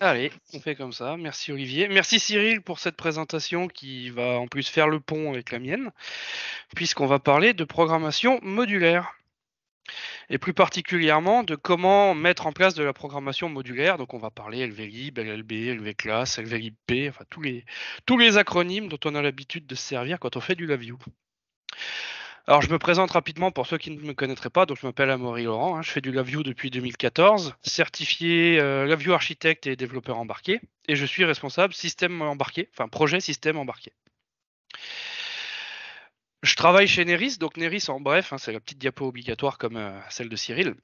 Allez, on fait comme ça. Merci Olivier. Merci Cyril pour cette présentation qui va en plus faire le pont avec la mienne, puisqu'on va parler de programmation modulaire. Et plus particulièrement de comment mettre en place de la programmation modulaire. Donc on va parler LVLib, LLB, LVClass, LVLibP, enfin tous les, tous les acronymes dont on a l'habitude de se servir quand on fait du LabVIEW. Alors, je me présente rapidement pour ceux qui ne me connaîtraient pas. Donc, je m'appelle Amaury Laurent. Hein. je fais du LabVIEW depuis 2014, certifié euh, LabVIEW architecte et développeur embarqué. Et je suis responsable système embarqué, enfin projet système embarqué. Je travaille chez Neris. Donc, Neris, en bref, hein, c'est la petite diapo obligatoire comme euh, celle de Cyril.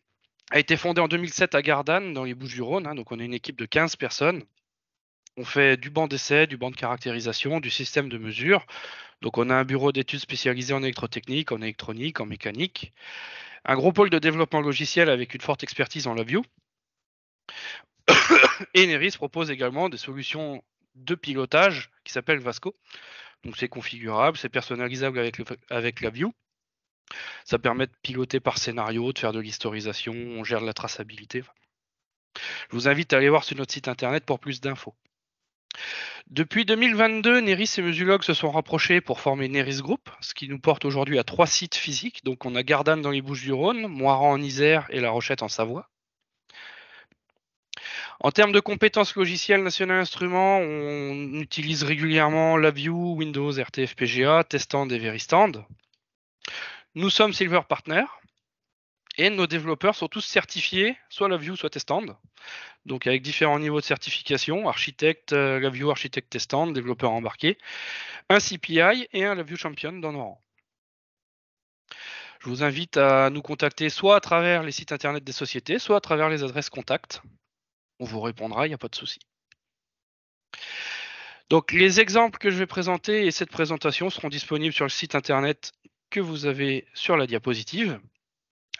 A été fondée en 2007 à Gardanne, dans les Bouches-du-Rhône. Hein. donc, on est une équipe de 15 personnes. On fait du banc d'essai, du banc de caractérisation, du système de mesure. Donc on a un bureau d'études spécialisé en électrotechnique, en électronique, en mécanique. Un gros pôle de développement logiciel avec une forte expertise en LabVIEW. Et Neris propose également des solutions de pilotage qui s'appellent Vasco. Donc c'est configurable, c'est personnalisable avec, la avec LabVIEW. Ça permet de piloter par scénario, de faire de l'historisation, on gère de la traçabilité. Je vous invite à aller voir sur notre site internet pour plus d'infos. Depuis 2022, Neris et Musulog se sont rapprochés pour former Neris Group, ce qui nous porte aujourd'hui à trois sites physiques. Donc on a Gardanne dans les Bouches-du-Rhône, Moiran en Isère et La Rochette en Savoie. En termes de compétences logicielles National instruments, on utilise régulièrement LabVIEW, Windows, RTF, PGA, Testand et Veristand. Nous sommes Silver Partner, et nos développeurs sont tous certifiés, soit LoveView, soit Testand. Donc avec différents niveaux de certification, architecte, euh, LoveView, architecte Testand, développeur embarqué, un CPI et un LoveView Champion dans nos rangs. Je vous invite à nous contacter soit à travers les sites internet des sociétés, soit à travers les adresses contact. On vous répondra, il n'y a pas de souci. Donc les exemples que je vais présenter et cette présentation seront disponibles sur le site internet que vous avez sur la diapositive.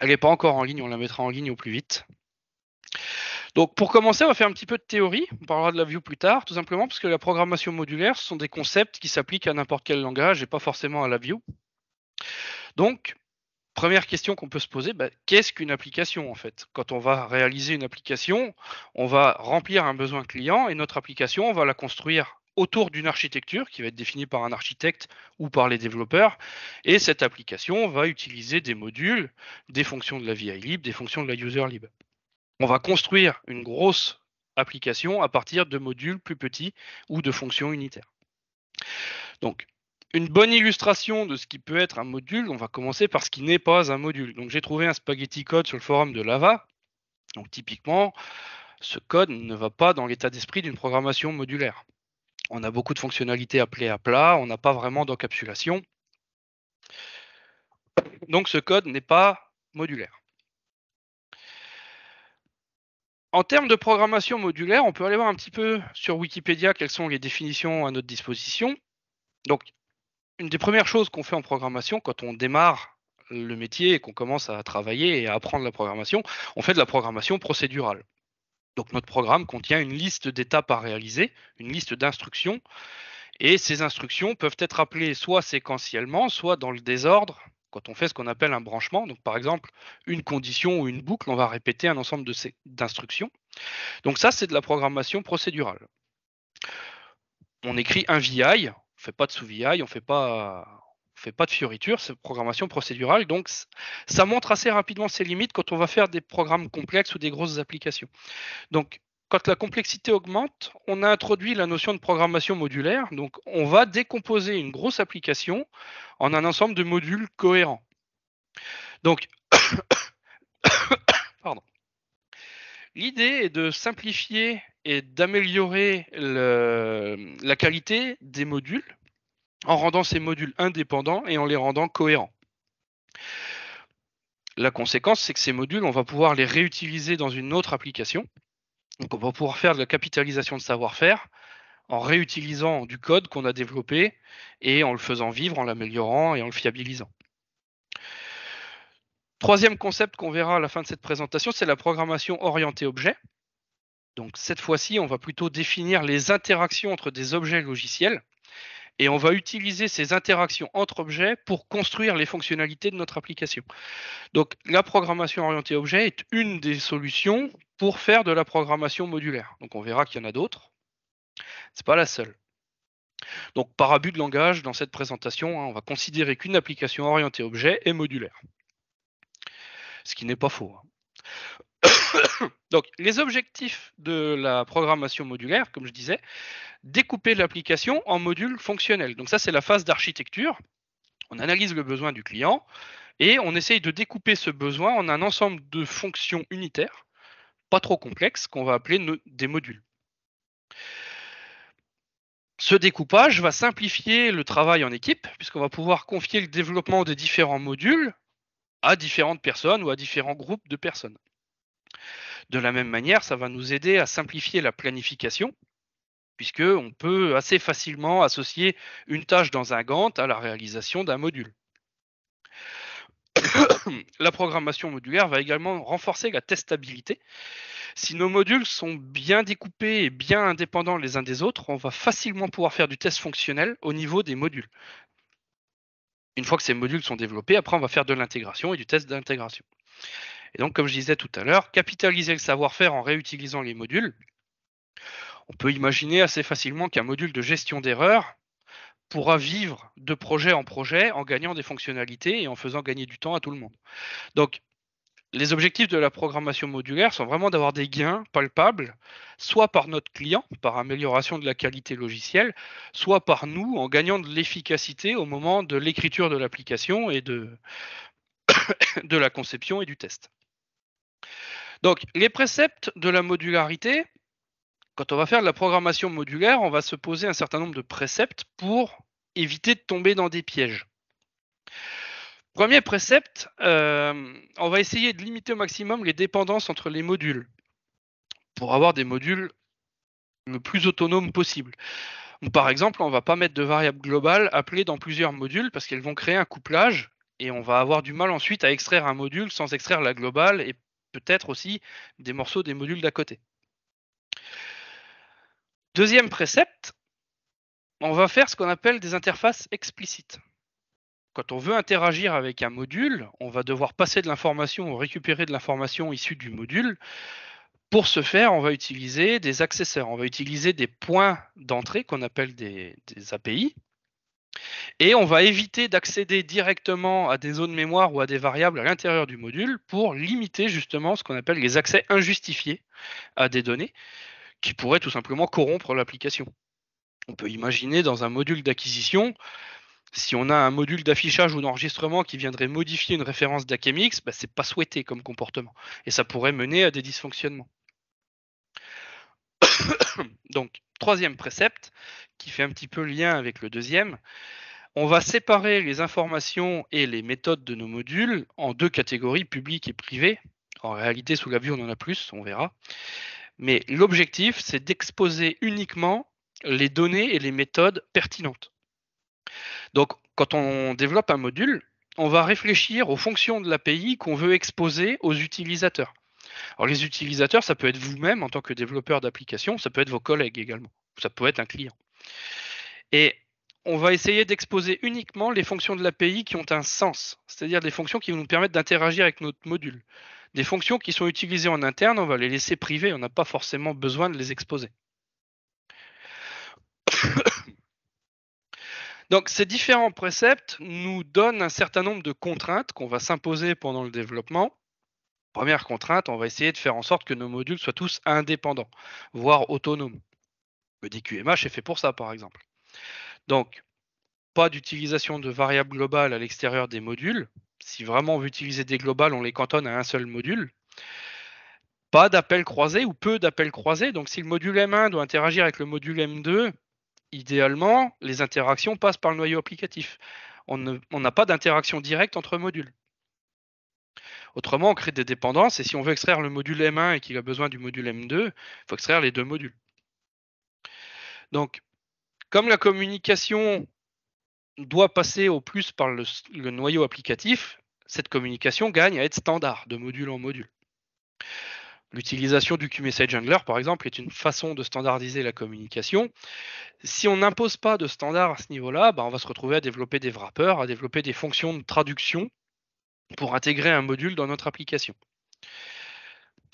Elle n'est pas encore en ligne, on la mettra en ligne au plus vite. Donc pour commencer, on va faire un petit peu de théorie. On parlera de la view plus tard, tout simplement parce que la programmation modulaire, ce sont des concepts qui s'appliquent à n'importe quel langage et pas forcément à la view. Donc, première question qu'on peut se poser, bah, qu'est-ce qu'une application en fait Quand on va réaliser une application, on va remplir un besoin client et notre application, on va la construire autour d'une architecture qui va être définie par un architecte ou par les développeurs. Et cette application va utiliser des modules, des fonctions de la VI lib, des fonctions de la user lib. On va construire une grosse application à partir de modules plus petits ou de fonctions unitaires. Donc, une bonne illustration de ce qui peut être un module, on va commencer par ce qui n'est pas un module. Donc, j'ai trouvé un spaghetti code sur le forum de Lava. Donc, typiquement, ce code ne va pas dans l'état d'esprit d'une programmation modulaire on a beaucoup de fonctionnalités appelées à plat, on n'a pas vraiment d'encapsulation. Donc ce code n'est pas modulaire. En termes de programmation modulaire, on peut aller voir un petit peu sur Wikipédia quelles sont les définitions à notre disposition. Donc, une des premières choses qu'on fait en programmation quand on démarre le métier et qu'on commence à travailler et à apprendre la programmation, on fait de la programmation procédurale. Donc notre programme contient une liste d'étapes à réaliser, une liste d'instructions, et ces instructions peuvent être appelées soit séquentiellement, soit dans le désordre, quand on fait ce qu'on appelle un branchement. Donc par exemple, une condition ou une boucle, on va répéter un ensemble d'instructions. Donc ça, c'est de la programmation procédurale. On écrit un VI, on ne fait pas de sous-VI, on ne fait pas fait pas de fioritures, c'est programmation procédurale. Donc, ça montre assez rapidement ses limites quand on va faire des programmes complexes ou des grosses applications. Donc, quand la complexité augmente, on a introduit la notion de programmation modulaire. Donc, on va décomposer une grosse application en un ensemble de modules cohérents. Donc, pardon. L'idée est de simplifier et d'améliorer la qualité des modules en rendant ces modules indépendants et en les rendant cohérents. La conséquence, c'est que ces modules, on va pouvoir les réutiliser dans une autre application. Donc on va pouvoir faire de la capitalisation de savoir-faire en réutilisant du code qu'on a développé et en le faisant vivre, en l'améliorant et en le fiabilisant. Troisième concept qu'on verra à la fin de cette présentation, c'est la programmation orientée objet. Donc cette fois-ci, on va plutôt définir les interactions entre des objets logiciels et on va utiliser ces interactions entre objets pour construire les fonctionnalités de notre application. Donc la programmation orientée objet est une des solutions pour faire de la programmation modulaire. Donc on verra qu'il y en a d'autres. Ce n'est pas la seule. Donc par abus de langage, dans cette présentation, hein, on va considérer qu'une application orientée objet est modulaire. Ce qui n'est pas faux. Hein. Donc, les objectifs de la programmation modulaire, comme je disais, découper l'application en modules fonctionnels. Donc ça, c'est la phase d'architecture. On analyse le besoin du client et on essaye de découper ce besoin en un ensemble de fonctions unitaires, pas trop complexes, qu'on va appeler des modules. Ce découpage va simplifier le travail en équipe, puisqu'on va pouvoir confier le développement des différents modules à différentes personnes ou à différents groupes de personnes. De la même manière, ça va nous aider à simplifier la planification puisque on peut assez facilement associer une tâche dans un Gantt à la réalisation d'un module. la programmation modulaire va également renforcer la testabilité. Si nos modules sont bien découpés et bien indépendants les uns des autres, on va facilement pouvoir faire du test fonctionnel au niveau des modules. Une fois que ces modules sont développés, après on va faire de l'intégration et du test d'intégration. Et donc, comme je disais tout à l'heure, capitaliser le savoir-faire en réutilisant les modules. On peut imaginer assez facilement qu'un module de gestion d'erreurs pourra vivre de projet en projet en gagnant des fonctionnalités et en faisant gagner du temps à tout le monde. Donc, les objectifs de la programmation modulaire sont vraiment d'avoir des gains palpables, soit par notre client, par amélioration de la qualité logicielle, soit par nous en gagnant de l'efficacité au moment de l'écriture de l'application et de, de la conception et du test. Donc, les préceptes de la modularité, quand on va faire de la programmation modulaire, on va se poser un certain nombre de préceptes pour éviter de tomber dans des pièges. Premier précepte, euh, on va essayer de limiter au maximum les dépendances entre les modules pour avoir des modules le plus autonomes possible. Par exemple, on ne va pas mettre de variables globales appelées dans plusieurs modules parce qu'elles vont créer un couplage et on va avoir du mal ensuite à extraire un module sans extraire la globale et peut-être aussi des morceaux des modules d'à côté. Deuxième précepte, on va faire ce qu'on appelle des interfaces explicites. Quand on veut interagir avec un module, on va devoir passer de l'information ou récupérer de l'information issue du module. Pour ce faire, on va utiliser des accesseurs, on va utiliser des points d'entrée qu'on appelle des, des API, et on va éviter d'accéder directement à des zones mémoire ou à des variables à l'intérieur du module pour limiter justement ce qu'on appelle les accès injustifiés à des données qui pourraient tout simplement corrompre l'application. On peut imaginer dans un module d'acquisition, si on a un module d'affichage ou d'enregistrement qui viendrait modifier une référence d'AKMX, bah, ce n'est pas souhaité comme comportement. Et ça pourrait mener à des dysfonctionnements. Donc, troisième précepte, qui fait un petit peu lien avec le deuxième, on va séparer les informations et les méthodes de nos modules en deux catégories, publiques et privées En réalité, sous la vue, on en a plus, on verra. Mais l'objectif, c'est d'exposer uniquement les données et les méthodes pertinentes. Donc, quand on développe un module, on va réfléchir aux fonctions de l'API qu'on veut exposer aux utilisateurs. Alors, les utilisateurs, ça peut être vous-même en tant que développeur d'application, ça peut être vos collègues également, ça peut être un client. Et on va essayer d'exposer uniquement les fonctions de l'API qui ont un sens, c'est-à-dire des fonctions qui vont nous permettre d'interagir avec notre module. Des fonctions qui sont utilisées en interne, on va les laisser privées, on n'a pas forcément besoin de les exposer. Donc ces différents préceptes nous donnent un certain nombre de contraintes qu'on va s'imposer pendant le développement. Première contrainte, on va essayer de faire en sorte que nos modules soient tous indépendants, voire autonomes. Le DQMH est fait pour ça, par exemple. Donc, pas d'utilisation de variables globales à l'extérieur des modules. Si vraiment on veut utiliser des globales, on les cantonne à un seul module. Pas d'appels croisés ou peu d'appels croisés. Donc, si le module M1 doit interagir avec le module M2, idéalement, les interactions passent par le noyau applicatif. On n'a pas d'interaction directe entre modules. Autrement, on crée des dépendances et si on veut extraire le module M1 et qu'il a besoin du module M2, il faut extraire les deux modules. Donc, comme la communication doit passer au plus par le, noyau applicatif, cette communication gagne à être standard de module en module. L'utilisation du QMessage Jungler, par exemple, est une façon de standardiser la communication. Si on n'impose pas de standard à ce niveau-là, bah, on va se retrouver à développer des wrappers, à développer des fonctions de traduction pour intégrer un module dans notre application.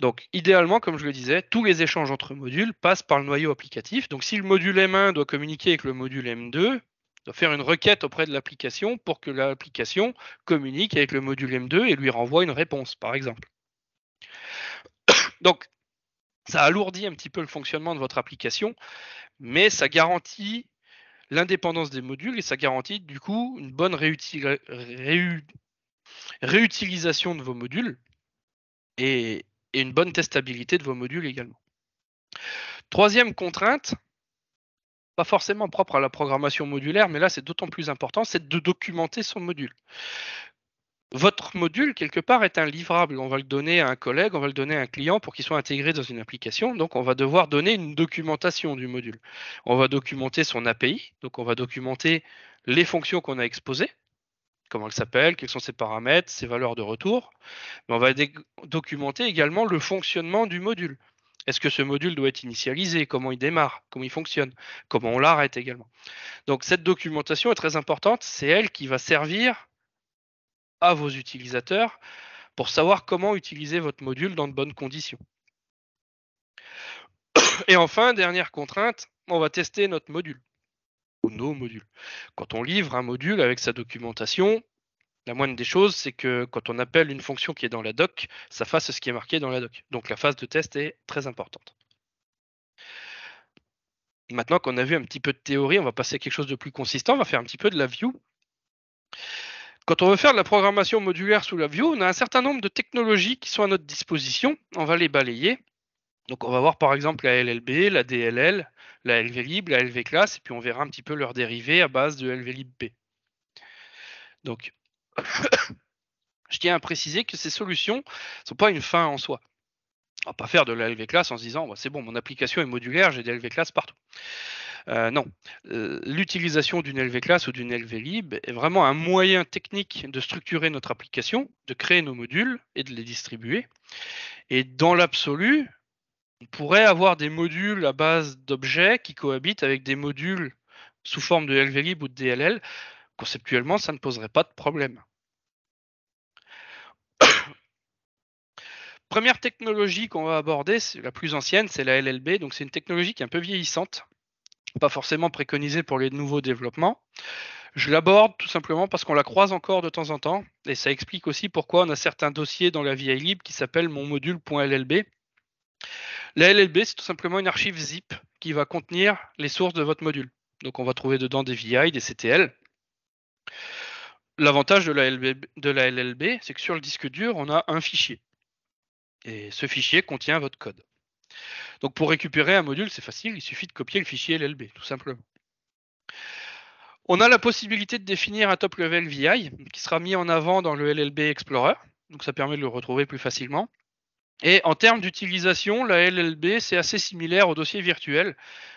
Donc idéalement, comme je le disais, tous les échanges entre modules passent par le noyau applicatif. Donc si le module M1 doit communiquer avec le module M2, doit faire une requête auprès de l'application pour que l'application communique avec le module M2 et lui renvoie une réponse, par exemple. Donc ça alourdit un petit peu le fonctionnement de votre application, mais ça garantit l'indépendance des modules et ça garantit du coup une bonne réutilisation de vos modules. Et, et une bonne testabilité de vos modules également. Troisième contrainte, pas forcément propre à la programmation modulaire, mais là c'est d'autant plus important, c'est de documenter son module. Votre module, quelque part, est un livrable. On va le donner à un collègue, on va le donner à un client pour qu'il soit intégré dans une application. Donc, on va devoir donner une documentation du module. On va documenter son API, donc on va documenter les fonctions qu'on a exposées, comment elle s'appelle, quels sont ses paramètres, ses valeurs de retour, mais on va documenter également le fonctionnement du module. Est-ce que ce module doit être initialisé Comment il démarre Comment il fonctionne Comment on l'arrête également Donc cette documentation est très importante, c'est elle qui va servir à vos utilisateurs pour savoir comment utiliser votre module dans de bonnes conditions. Et enfin, dernière contrainte, on va tester notre module nos modules. Quand on livre un module avec sa documentation, la moindre des choses, c'est que quand on appelle une fonction qui est dans la doc, ça fasse ce qui est marqué dans la doc. Donc la phase de test est très importante. Maintenant qu'on a vu un petit peu de théorie, on va passer à quelque chose de plus consistant, on va faire un petit peu de la view. Quand on veut faire de la programmation modulaire sous la view, on a un certain nombre de technologies qui sont à notre disposition. On va les balayer. Donc on va voir par exemple la LLB, la DLL, la LVLib, la LV classe, et puis on verra un petit peu leurs dérivés à base de B. Donc je tiens à préciser que ces solutions ne sont pas une fin en soi. On ne va pas faire de la LV classe en se disant bah, c'est bon, mon application est modulaire, j'ai des LV partout. Euh, non, euh, l'utilisation d'une LV classe ou d'une LV lib est vraiment un moyen technique de structurer notre application, de créer nos modules et de les distribuer. Et dans l'absolu, on pourrait avoir des modules à base d'objets qui cohabitent avec des modules sous forme de LVLib ou de DLL. Conceptuellement, ça ne poserait pas de problème. Première technologie qu'on va aborder, la plus ancienne, c'est la LLB. Donc c'est une technologie qui est un peu vieillissante, pas forcément préconisée pour les nouveaux développements. Je l'aborde tout simplement parce qu'on la croise encore de temps en temps, et ça explique aussi pourquoi on a certains dossiers dans la vieille libre qui s'appellent mon module.llb la LLB, c'est tout simplement une archive zip qui va contenir les sources de votre module. Donc on va trouver dedans des VI, des CTL. L'avantage de la LLB, LLB c'est que sur le disque dur, on a un fichier. Et ce fichier contient votre code. Donc pour récupérer un module, c'est facile, il suffit de copier le fichier LLB, tout simplement. On a la possibilité de définir un top level VI qui sera mis en avant dans le LLB Explorer, donc ça permet de le retrouver plus facilement. Et en termes d'utilisation, la LLB, c'est assez similaire au dossier virtuel.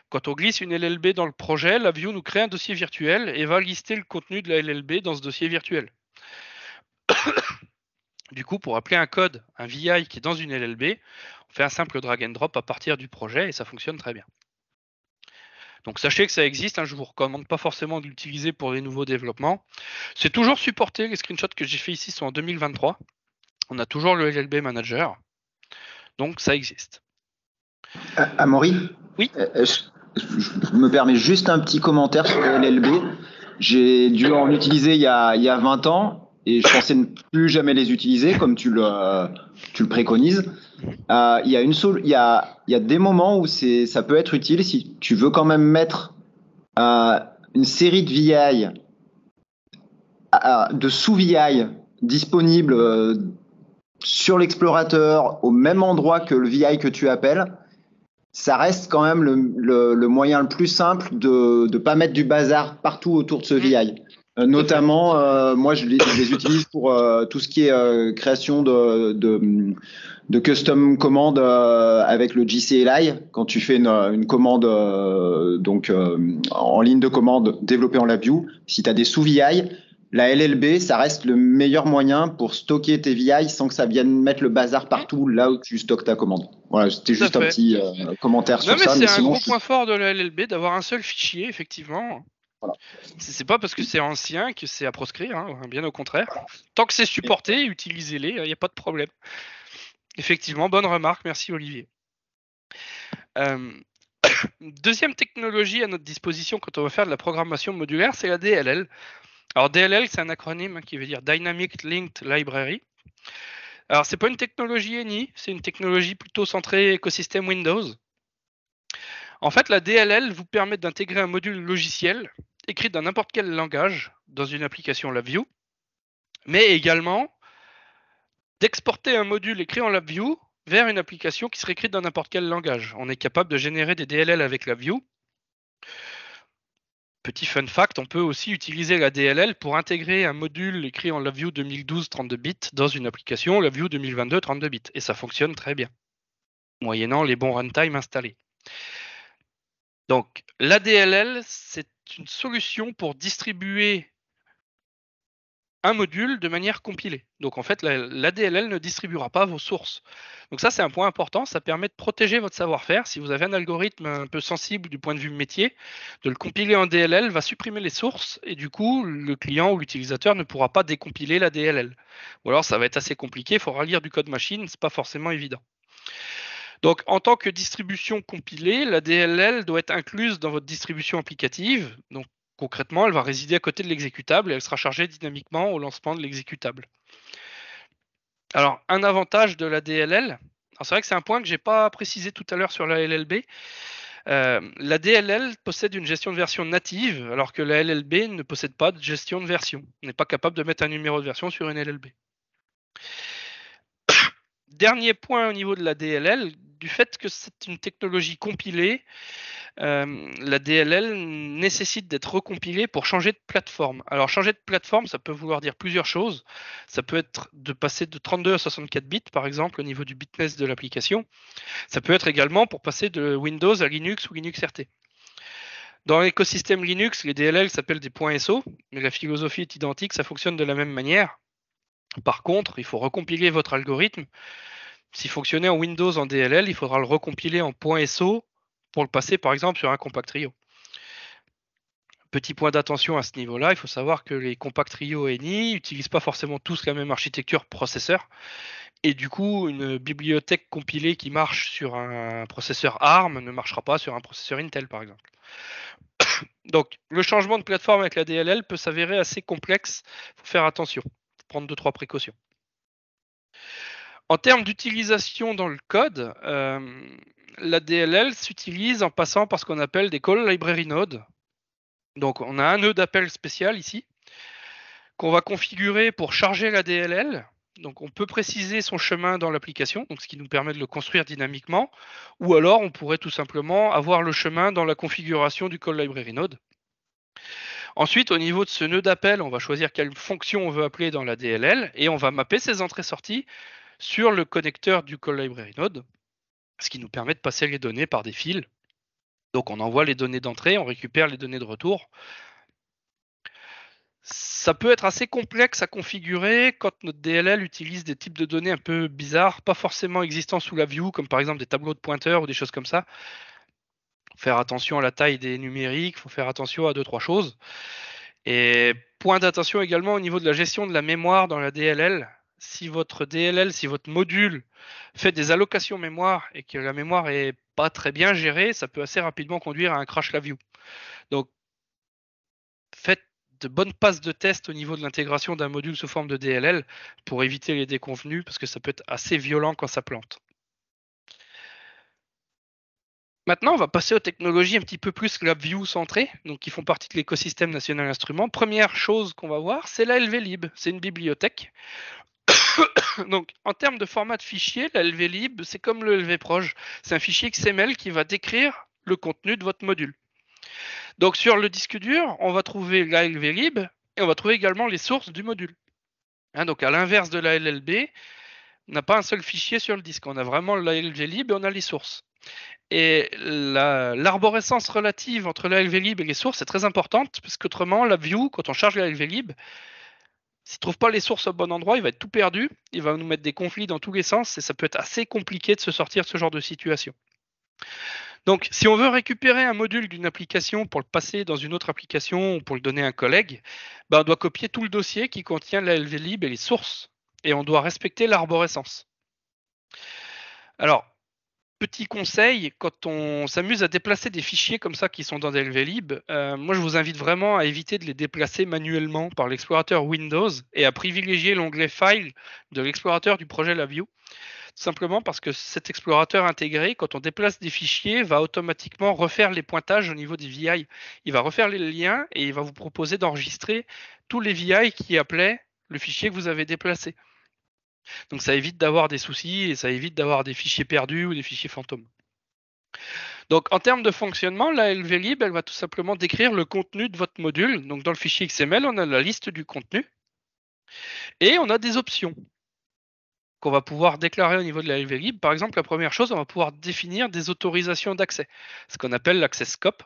Quand on glisse une LLB dans le projet, la view nous crée un dossier virtuel et va lister le contenu de la LLB dans ce dossier virtuel. du coup, pour appeler un code, un VI qui est dans une LLB, on fait un simple drag and drop à partir du projet et ça fonctionne très bien. Donc sachez que ça existe, hein, je ne vous recommande pas forcément de l'utiliser pour les nouveaux développements. C'est toujours supporté, les screenshots que j'ai fait ici sont en 2023. On a toujours le LLB Manager. Donc ça existe. Euh, Amaury Oui. Euh, je, me permets juste un petit commentaire sur le LLB. J'ai dû en utiliser il y, a, il y a 20 ans et je pensais ne plus jamais les utiliser comme tu le, tu le préconises. Euh, il, y a une il, y a, il y a des moments où ça peut être utile si tu veux quand même mettre une série de VI, de sous-VI disponibles sur l'explorateur, au même endroit que le VI que tu appelles, ça reste quand même le, moyen le plus simple de ne pas mettre du bazar partout autour de ce VI. Euh, notamment, euh, moi, je les, utilise pour euh, tout ce qui est création de, custom commandes avec le GCLI. Quand tu fais une, commande donc en ligne de commande développée en LabVIEW, si tu as des sous-VI, la LLB, ça reste le meilleur moyen pour stocker tes VI sans que ça vienne mettre le bazar partout là où tu stockes ta commande. Voilà, c'était juste un petit euh, commentaire sur mais C'est un gros point fort de la LLB d'avoir un seul fichier, effectivement. Voilà. C'est pas parce que c'est ancien que c'est à proscrire, hein, bien au contraire. Tant que c'est supporté, utilisez-les, il hein, n'y a pas de problème. Effectivement, bonne remarque, merci Olivier. Euh, deuxième technologie à notre disposition quand on va faire de la programmation modulaire, c'est la DLL. Alors DLL, c'est un acronyme qui veut dire Dynamic Linked Library. Alors c'est pas une technologie ENI, c'est une technologie plutôt centrée écosystème Windows. En fait, la DLL vous permet d'intégrer un module logiciel écrit dans n'importe quel langage dans une application LabVIEW, mais également d'exporter un module écrit en LabVIEW vers une application qui serait écrite dans n'importe quel langage. On est capable de générer des DLL avec LabVIEW. Petit fun fact, on peut aussi utiliser la DLL pour intégrer un module écrit en LoveView 2012 32 bits dans une application LoveView 2022 32 bits. Et ça fonctionne très bien, moyennant les bons runtime installés. Donc, la DLL, c'est une solution pour distribuer un module de manière compilée. Donc en fait, la, DLL ne distribuera pas vos sources. Donc ça, c'est un point important. Ça permet de protéger votre savoir-faire. Si vous avez un algorithme un peu sensible du point de vue métier, de le compiler en DLL va supprimer les sources et du coup, le client ou l'utilisateur ne pourra pas décompiler la DLL. Ou alors, ça va être assez compliqué. Il faudra lire du code machine. C'est pas forcément évident. Donc, en tant que distribution compilée, la DLL doit être incluse dans votre distribution applicative. Donc, Concrètement, elle va résider à côté de l'exécutable et elle sera chargée dynamiquement au lancement de l'exécutable. Alors, un avantage de la DLL, c'est vrai que c'est un point que je n'ai pas précisé tout à l'heure sur la LLB. Euh, la DLL possède une gestion de version native, alors que la LLB ne possède pas de gestion de version. On n'est pas capable de mettre un numéro de version sur une LLB. Dernier point au niveau de la DLL, du fait que c'est une technologie compilée, euh, la DLL nécessite d'être recompilée pour changer de plateforme. Alors changer de plateforme, ça peut vouloir dire plusieurs choses. Ça peut être de passer de 32 à 64 bits, par exemple, au niveau du bitness de l'application. Ça peut être également pour passer de Windows à Linux ou Linux RT. Dans l'écosystème Linux, les DLL s'appellent des SO, mais la philosophie est identique, ça fonctionne de la même manière. Par contre, il faut recompiler votre algorithme. S'il fonctionnait en Windows en DLL, il faudra le recompiler en .so pour le passer par exemple sur un compact trio. Petit point d'attention à ce niveau-là, il faut savoir que les compact trio NI n'utilisent pas forcément tous la même architecture processeur. Et du coup, une bibliothèque compilée qui marche sur un processeur ARM ne marchera pas sur un processeur Intel, par exemple. Donc, le changement de plateforme avec la DLL peut s'avérer assez complexe. Il faut faire attention, prendre deux, trois précautions. En termes d'utilisation dans le code, euh, la DLL s'utilise en passant par ce qu'on appelle des call library nodes. Donc on a un nœud d'appel spécial ici qu'on va configurer pour charger la DLL. Donc on peut préciser son chemin dans l'application, ce qui nous permet de le construire dynamiquement, ou alors on pourrait tout simplement avoir le chemin dans la configuration du call library node. Ensuite, au niveau de ce nœud d'appel, on va choisir quelle fonction on veut appeler dans la DLL et on va mapper ses entrées-sorties sur le connecteur du call library node, ce qui nous permet de passer les données par des fils. Donc on envoie les données d'entrée, on récupère les données de retour. Ça peut être assez complexe à configurer quand notre DLL utilise des types de données un peu bizarres, pas forcément existants sous la view, comme par exemple des tableaux de pointeurs ou des choses comme ça. faire attention à la taille des numériques, faut faire attention à deux trois choses. Et point d'attention également au niveau de la gestion de la mémoire dans la DLL si votre DLL, si votre module fait des allocations mémoire et que la mémoire est pas très bien gérée, ça peut assez rapidement conduire à un crash la view. Donc, faites de bonnes passes de test au niveau de l'intégration d'un module sous forme de DLL pour éviter les déconvenus parce que ça peut être assez violent quand ça plante. Maintenant, on va passer aux technologies un petit peu plus view centrées, donc qui font partie de l'écosystème national instrument. Première chose qu'on va voir, c'est la LVLib. C'est une bibliothèque Donc, en termes de format de fichier, la LVLib, c'est comme le LVProj. C'est un fichier XML qui va décrire le contenu de votre module. Donc, sur le disque dur, on va trouver la LVLib et on va trouver également les sources du module. Hein, donc, à l'inverse de la LLB, on n'a pas un seul fichier sur le disque. On a vraiment la LVLib et on a les sources. Et l'arborescence relative entre la LVLib et les sources est très importante, parce qu'autrement, la view, quand on charge la LVLib, s'il trouve pas les sources au bon endroit, il va être tout perdu, il va nous mettre des conflits dans tous les sens et ça peut être assez compliqué de se sortir de ce genre de situation. Donc, si on veut récupérer un module d'une application pour le passer dans une autre application ou pour le donner à un collègue, ben, on doit copier tout le dossier qui contient la LVLib et les sources. Et on doit respecter l'arborescence. Alors, petit conseil, quand on s'amuse à déplacer des fichiers comme ça qui sont dans Delvelib, euh, moi je vous invite vraiment à éviter de les déplacer manuellement par l'explorateur Windows et à privilégier l'onglet File de l'explorateur du projet LabVIEW. Simplement parce que cet explorateur intégré, quand on déplace des fichiers, va automatiquement refaire les pointages au niveau des VI. Il va refaire les liens et il va vous proposer d'enregistrer tous les VI qui appelaient le fichier que vous avez déplacé. Donc ça évite d'avoir des soucis et ça évite d'avoir des fichiers perdus ou des fichiers fantômes. Donc en termes de fonctionnement, la LVLib, elle va tout simplement décrire le contenu de votre module. Donc dans le fichier XML, on a la liste du contenu et on a des options qu'on va pouvoir déclarer au niveau de la LVLib. Par exemple, la première chose, on va pouvoir définir des autorisations d'accès, ce qu'on appelle l'accès scope.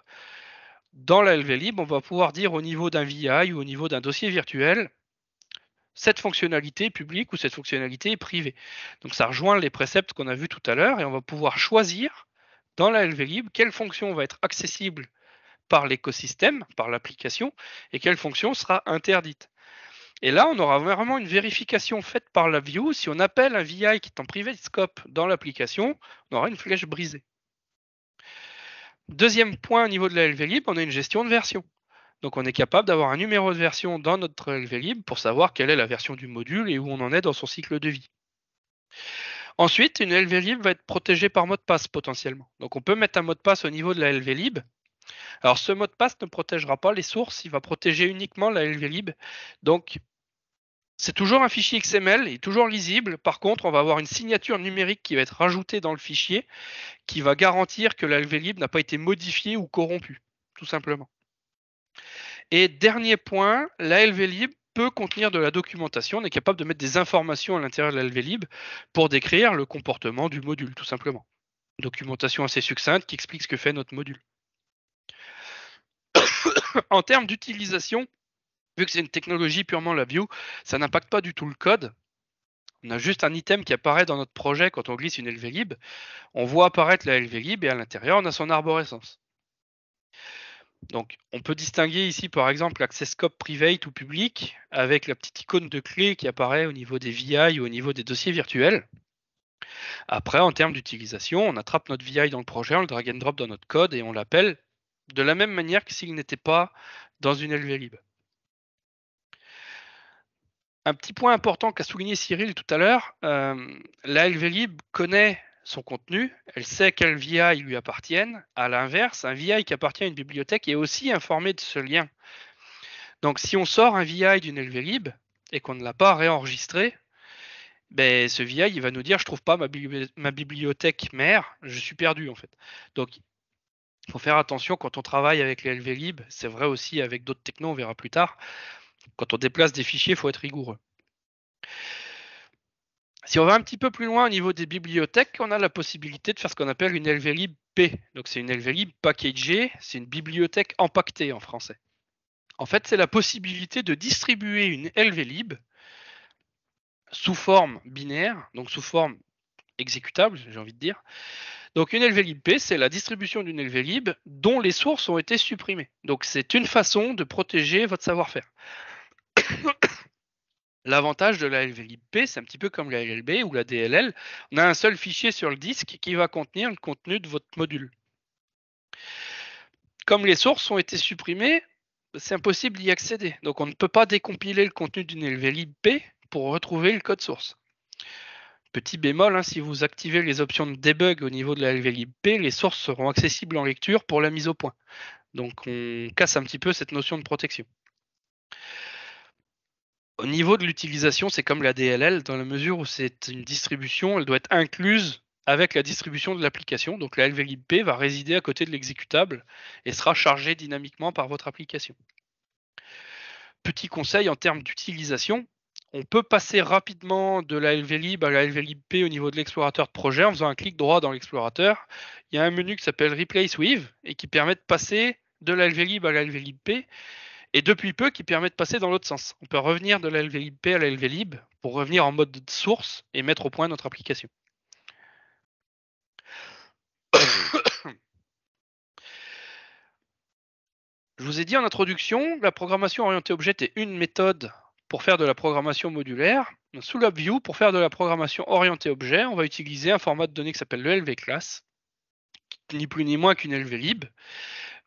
Dans la LVLib, on va pouvoir dire au niveau d'un VI ou au niveau d'un dossier virtuel, cette fonctionnalité est publique ou cette fonctionnalité est privée. Donc ça rejoint les préceptes qu'on a vus tout à l'heure et on va pouvoir choisir dans la LVLib quelle fonction va être accessible par l'écosystème, par l'application, et quelle fonction sera interdite. Et là, on aura vraiment une vérification faite par la view. Si on appelle un VI qui est en de scope dans l'application, on aura une flèche brisée. Deuxième point au niveau de la LVLib, on a une gestion de version. Donc on est capable d'avoir un numéro de version dans notre LVLib pour savoir quelle est la version du module et où on en est dans son cycle de vie. Ensuite, une LVLib va être protégée par mot de passe potentiellement. Donc on peut mettre un mot de passe au niveau de la LVLib. Alors ce mot de passe ne protégera pas les sources, il va protéger uniquement la LVLib. Donc c'est toujours un fichier XML, et est toujours lisible. Par contre, on va avoir une signature numérique qui va être rajoutée dans le fichier qui va garantir que la LVLib n'a pas été modifiée ou corrompue, tout simplement. Et dernier point, la LV peut contenir de la documentation, on est capable de mettre des informations à l'intérieur de la pour décrire le comportement du module, tout simplement. Documentation assez succincte qui explique ce que fait notre module. en termes d'utilisation, vu que c'est une technologie purement la view, ça n'impacte pas du tout le code. On a juste un item qui apparaît dans notre projet quand on glisse une LV On voit apparaître la LV et à l'intérieur, on a son arborescence. Donc, on peut distinguer ici, par exemple, l'accès scope private ou public avec la petite icône de clé qui apparaît au niveau des VI ou au niveau des dossiers virtuels. Après, en termes d'utilisation, on attrape notre VI dans le projet, on le drag and drop dans notre code et on l'appelle de la même manière que s'il n'était pas dans une LVLib. Un petit point important qu'a souligné Cyril tout à l'heure, euh, la LVLib connaît son contenu, elle sait quels VI lui appartiennent. À l'inverse, un VI qui appartient à une bibliothèque est aussi informé de ce lien. Donc si on sort un VI d'une LVLib et qu'on ne l'a pas réenregistré, ben, ce VI va nous dire je trouve pas ma, bibliothèque mère, je suis perdu en fait. Donc il faut faire attention quand on travaille avec les LVLib, c'est vrai aussi avec d'autres technos, on verra plus tard. Quand on déplace des fichiers, il faut être rigoureux. Si on va un petit peu plus loin au niveau des bibliothèques, on a la possibilité de faire ce qu'on appelle une LVLib P. Donc c'est une LVLib packagée, c'est une bibliothèque empaquetée en français. En fait, c'est la possibilité de distribuer une LVLib sous forme binaire, donc sous forme exécutable, j'ai envie de dire. Donc une LVLib P, c'est la distribution d'une LVLib dont les sources ont été supprimées. Donc c'est une façon de protéger votre savoir-faire. L'avantage de la LVLIB-P, c'est un petit peu comme la LLB ou la DLL, on a un seul fichier sur le disque qui va contenir le contenu de votre module. Comme les sources ont été supprimées, c'est impossible d'y accéder. Donc on ne peut pas décompiler le contenu d'une LVLIB-P pour retrouver le code source. Petit bémol, hein, si vous activez les options de debug au niveau de la LVLIB-P, les sources seront accessibles en lecture pour la mise au point. Donc on casse un petit peu cette notion de protection. Au niveau de l'utilisation, c'est comme la DLL dans la mesure où c'est une distribution, elle doit être incluse avec la distribution de l'application. Donc la LVLibP va résider à côté de l'exécutable et sera chargée dynamiquement par votre application. Petit conseil en termes d'utilisation, on peut passer rapidement de la LVLib à la LVLibP au niveau de l'explorateur de projet en faisant un clic droit dans l'explorateur. Il y a un menu qui s'appelle Replace With et qui permet de passer de la LVLib à la LVLibP et depuis peu qui permet de passer dans l'autre sens. On peut revenir de la à la pour revenir en mode source et mettre au point notre application. Je vous ai dit en introduction, la programmation orientée objet est une méthode pour faire de la programmation modulaire. Sous LabVIEW, pour faire de la programmation orientée objet, on va utiliser un format de données qui s'appelle le LVClass, ni plus ni moins qu'une LVLib,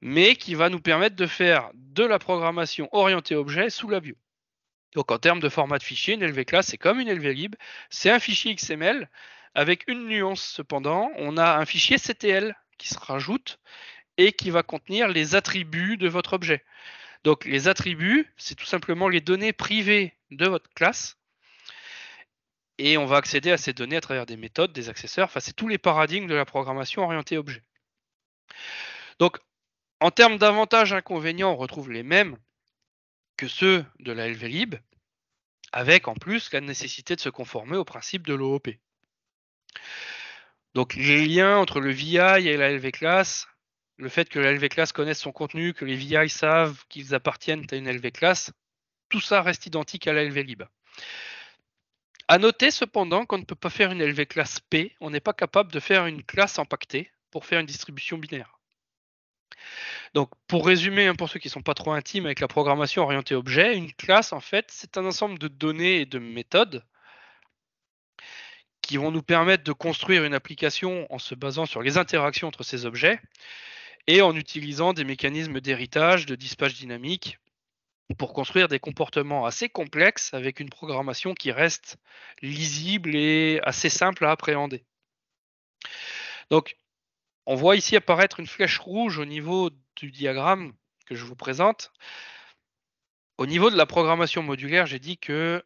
mais qui va nous permettre de faire de la programmation orientée objet sous la bio. Donc en termes de format de fichier, une LV classe, c'est comme une LV lib, c'est un fichier XML, avec une nuance cependant, on a un fichier CTL qui se rajoute et qui va contenir les attributs de votre objet. Donc les attributs, c'est tout simplement les données privées de votre classe. Et on va accéder à ces données à travers des méthodes, des accesseurs, enfin c'est tous les paradigmes de la programmation orientée objet. Donc en termes d'avantages inconvénients, on retrouve les mêmes que ceux de la LVLib, avec en plus la nécessité de se conformer au principe de l'OOP. Donc les liens entre le VI et la LV le fait que la LV connaisse son contenu, que les VI savent qu'ils appartiennent à une LV tout ça reste identique à la LVLib. lib. À noter cependant qu'on ne peut pas faire une LV P, on n'est pas capable de faire une classe empaquetée pour faire une distribution binaire. Donc, pour résumer, hein, pour ceux qui ne sont pas trop intimes avec la programmation orientée objet, une classe, en fait, c'est un ensemble de données et de méthodes qui vont nous permettre de construire une application en se basant sur les interactions entre ces objets et en utilisant des mécanismes d'héritage, de dispatch dynamique pour construire des comportements assez complexes avec une programmation qui reste lisible et assez simple à appréhender. Donc, on voit ici apparaître une flèche rouge au niveau du diagramme que je vous présente. Au niveau de la programmation modulaire, j'ai dit que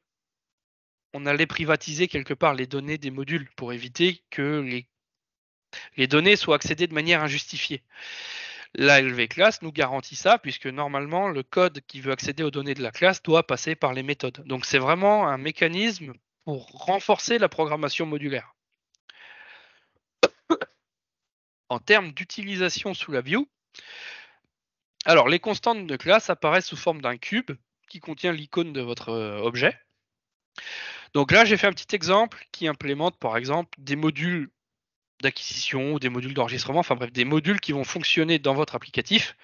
on allait privatiser quelque part les données des modules pour éviter que les, les données soient accédées de manière injustifiée. La LV class nous garantit ça, puisque normalement, le code qui veut accéder aux données de la classe doit passer par les méthodes. Donc, c'est vraiment un mécanisme pour renforcer la programmation modulaire. en termes d'utilisation sous la view. Alors, les constantes de classe apparaissent sous forme d'un cube qui contient l'icône de votre euh, objet. Donc là, j'ai fait un petit exemple qui implémente, par exemple, des modules d'acquisition ou des modules d'enregistrement, enfin bref, des modules qui vont fonctionner dans votre applicatif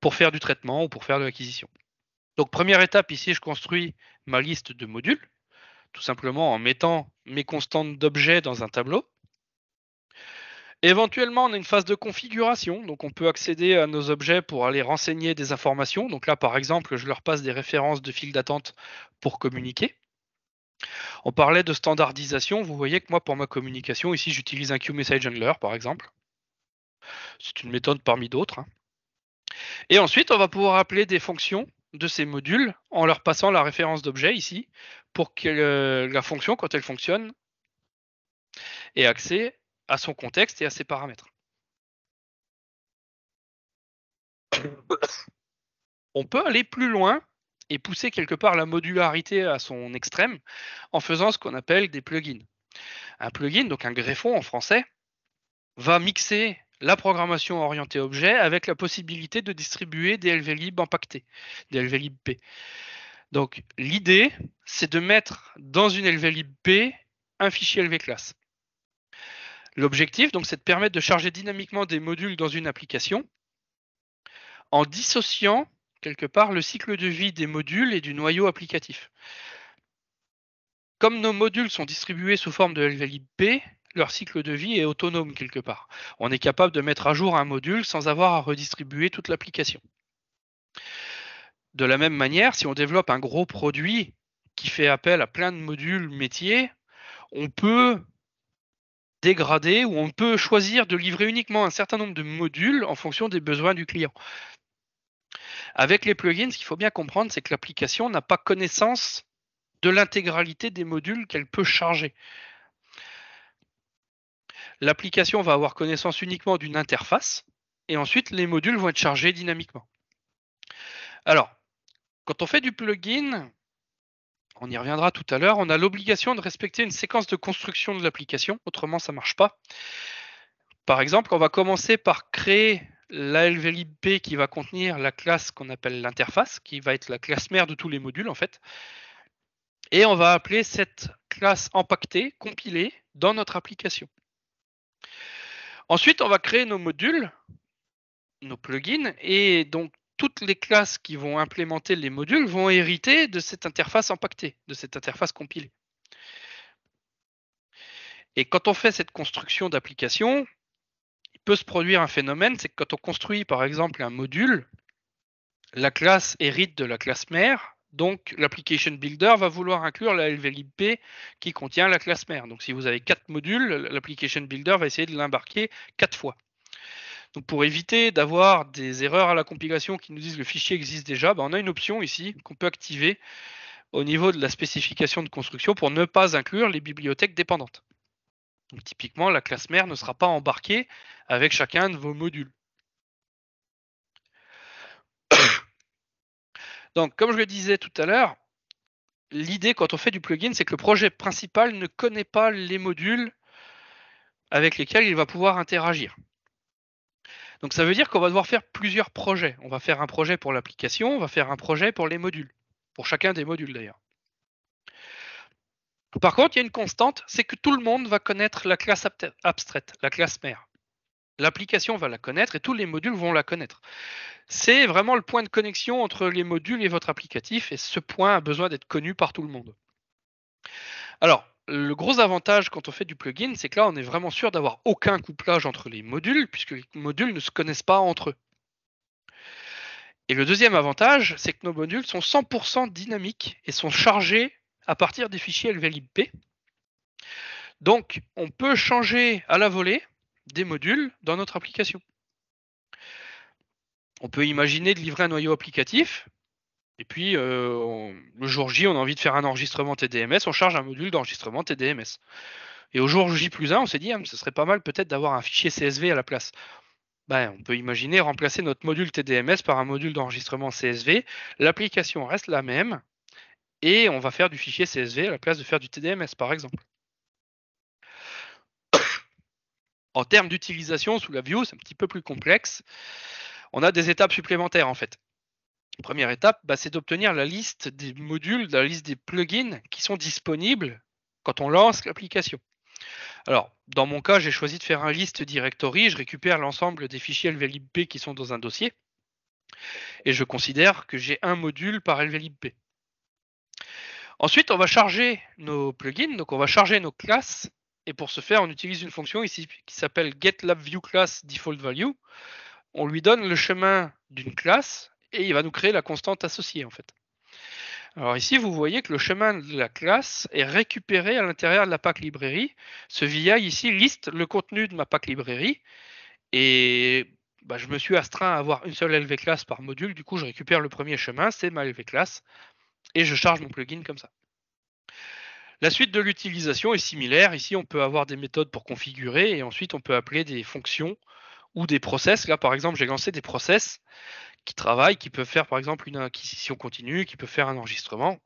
pour faire du traitement ou pour faire de l'acquisition. Donc première étape, ici, je construis ma liste de modules, tout simplement en mettant mes constantes d'objets dans un tableau. Éventuellement, on a une phase de configuration, donc on peut accéder à nos objets pour aller renseigner des informations. Donc là, par exemple, je leur passe des références de fil d'attente pour communiquer. On parlait de standardisation. Vous voyez que moi, pour ma communication, ici, j'utilise un QMessage Handler, par exemple. C'est une méthode parmi d'autres. Hein. Et ensuite, on va pouvoir appeler des fonctions de ces modules en leur passant la référence d'objet ici pour que euh, la fonction, quand elle fonctionne, ait accès à son contexte et à ses paramètres. On peut aller plus loin et pousser quelque part la modularité à son extrême en faisant ce qu'on appelle des plugins. Un plugin, donc un greffon en français, va mixer la programmation orientée objet avec la possibilité de distribuer des LVLib impactés, des P. Donc l'idée, c'est de mettre dans une P un fichier LVClass. L'objectif, donc, c'est de permettre de charger dynamiquement des modules dans une application en dissociant quelque part le cycle de vie des modules et du noyau applicatif. Comme nos modules sont distribués sous forme de B, leur cycle de vie est autonome quelque part. On est capable de mettre à jour un module sans avoir à redistribuer toute l'application. De la même manière, si on développe un gros produit qui fait appel à plein de modules métiers, on peut dégradé où on peut choisir de livrer uniquement un certain nombre de modules en fonction des besoins du client. Avec les plugins, ce qu'il faut bien comprendre, c'est que l'application n'a pas connaissance de l'intégralité des modules qu'elle peut charger. L'application va avoir connaissance uniquement d'une interface et ensuite les modules vont être chargés dynamiquement. Alors, quand on fait du plugin, on y reviendra tout à l'heure, on a l'obligation de respecter une séquence de construction de l'application, autrement ça ne marche pas. Par exemple, on va commencer par créer la LVLib qui va contenir la classe qu'on appelle l'interface, qui va être la classe mère de tous les modules en fait. Et on va appeler cette classe empaquetée, compilée, dans notre application. Ensuite, on va créer nos modules, nos plugins, et donc toutes les classes qui vont implémenter les modules vont hériter de cette interface empaquetée, de cette interface compilée. Et quand on fait cette construction d'application, il peut se produire un phénomène, c'est que quand on construit par exemple un module, la classe hérite de la classe mère, donc l'application builder va vouloir inclure la LVLIP qui contient la classe mère. Donc si vous avez quatre modules, l'application builder va essayer de l'embarquer quatre fois pour éviter d'avoir des erreurs à la compilation qui nous disent que le fichier existe déjà, ben, on a une option ici qu'on peut activer au niveau de la spécification de construction pour ne pas inclure les bibliothèques dépendantes. typiquement, la classe mère ne sera pas embarquée avec chacun de vos modules. Donc comme je le disais tout à l'heure, l'idée quand on fait du plugin, c'est que le projet principal ne connaît pas les modules avec lesquels il va pouvoir interagir. Donc ça veut dire qu'on va devoir faire plusieurs projets. On va faire un projet pour l'application, on va faire un projet pour les modules, pour chacun des modules d'ailleurs. Par contre, il y a une constante, c'est que tout le monde va connaître la classe abstraite, la classe mère. L'application va la connaître et tous les modules vont la connaître. C'est vraiment le point de connexion entre les modules et votre applicatif et ce point a besoin d'être connu par tout le monde. Alors, le gros avantage quand on fait du plugin, c'est que là, on est vraiment sûr d'avoir aucun couplage entre les modules, puisque les modules ne se connaissent pas entre eux. Et le deuxième avantage, c'est que nos modules sont 100% dynamiques et sont chargés à partir des fichiers LVLIP. Donc, on peut changer à la volée des modules dans notre application. On peut imaginer de livrer un noyau applicatif et puis, euh, le jour J, on a envie de faire un enregistrement TDMS, on charge un module d'enregistrement TDMS. Et au jour J plus 1, on s'est dit, ah, ce serait pas mal peut-être d'avoir un fichier CSV à la place. Ben, on peut imaginer remplacer notre module TDMS par un module d'enregistrement CSV. L'application reste la même et on va faire du fichier CSV à la place de faire du TDMS, par exemple. en termes d'utilisation sous la view, c'est un petit peu plus complexe. On a des étapes supplémentaires, en fait première étape, bah, c'est d'obtenir la liste des modules, la liste des plugins qui sont disponibles quand on lance l'application. Alors, dans mon cas, j'ai choisi de faire un list directory, je récupère l'ensemble des fichiers LVLibP qui sont dans un dossier, et je considère que j'ai un module par LVLibP. Ensuite, on va charger nos plugins, donc on va charger nos classes, et pour ce faire, on utilise une fonction ici qui s'appelle getLabViewClassDefaultValue, default value. On lui donne le chemin d'une classe et il va nous créer la constante associée en fait. Alors ici, vous voyez que le chemin de la classe est récupéré à l'intérieur de la pack librairie. Ce VI ici liste le contenu de ma pack librairie et bah, je me suis astreint à avoir une seule LV classe par module. Du coup, je récupère le premier chemin, c'est ma LV classe et je charge mon plugin comme ça. La suite de l'utilisation est similaire. Ici, on peut avoir des méthodes pour configurer et ensuite on peut appeler des fonctions ou des process. Là, par exemple, j'ai lancé des process qui travaille, qui peut faire par exemple une acquisition continue, qui peut faire un enregistrement.